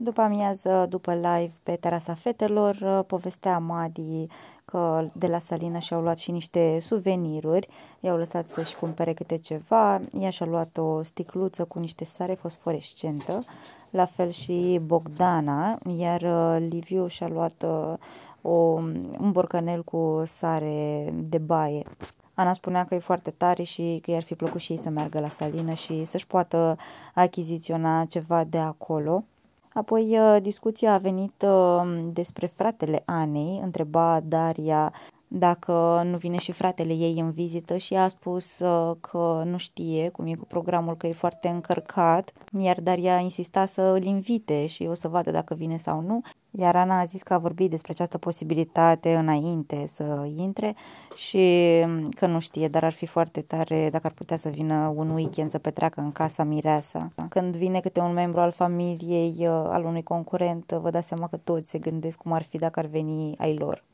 După amiază, după live pe terasa fetelor, uh, povestea Madi că de la Salina și-au luat și niște suveniruri, i-au lăsat să-și cumpere câte ceva, ea și-a luat o sticluță cu niște sare fosforescentă, la fel și Bogdana, iar uh, Liviu și-a luat uh, o, un borcanel cu sare de baie. Ana spunea că e foarte tare și că i-ar fi plăcut și ei să meargă la salină și să-și poată achiziționa ceva de acolo. Apoi uh, discuția a venit uh, despre fratele Anei, întreba Daria dacă nu vine și fratele ei în vizită și a spus uh, că nu știe cum e cu programul, că e foarte încărcat, iar Daria a insistat să îl invite și o să vadă dacă vine sau nu. Iar Ana a zis că a vorbit despre această posibilitate înainte să intre și um, că nu știe, dar ar fi foarte tare dacă ar putea să vină un weekend să petreacă în casa mireasa. Când vine câte un membru al familiei, uh, al unui concurent, uh, vă dați seama că toți se gândesc cum ar fi dacă ar veni ai lor.